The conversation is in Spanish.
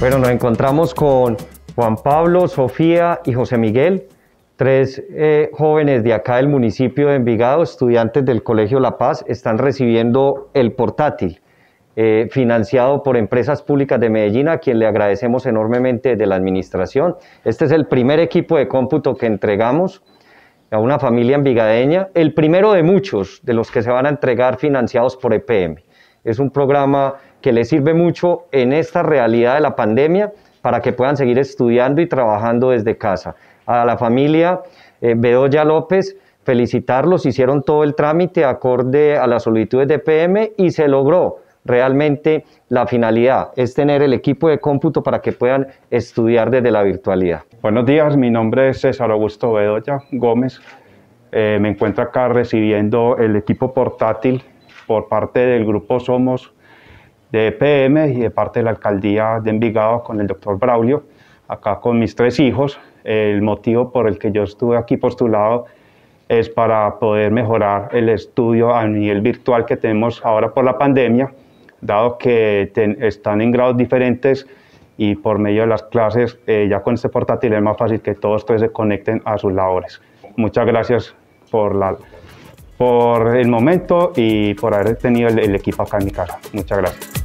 Bueno, nos encontramos con Juan Pablo, Sofía y José Miguel, tres eh, jóvenes de acá del municipio de Envigado, estudiantes del Colegio La Paz, están recibiendo el portátil eh, financiado por Empresas Públicas de Medellín, a quien le agradecemos enormemente de la administración. Este es el primer equipo de cómputo que entregamos a una familia en Bigadeña, el primero de muchos de los que se van a entregar financiados por EPM. Es un programa que les sirve mucho en esta realidad de la pandemia para que puedan seguir estudiando y trabajando desde casa. A la familia eh, Bedoya López, felicitarlos, hicieron todo el trámite acorde a las solicitudes de EPM y se logró realmente la finalidad es tener el equipo de cómputo para que puedan estudiar desde la virtualidad. Buenos días, mi nombre es César Augusto Bedoya Gómez. Eh, me encuentro acá recibiendo el equipo portátil por parte del grupo Somos de e PM y de parte de la alcaldía de Envigado con el doctor Braulio, acá con mis tres hijos. El motivo por el que yo estuve aquí postulado es para poder mejorar el estudio a nivel virtual que tenemos ahora por la pandemia dado que están en grados diferentes y por medio de las clases, eh, ya con este portátil es más fácil que todos ustedes se conecten a sus labores. Muchas gracias por, la, por el momento y por haber tenido el, el equipo acá en mi casa. Muchas gracias.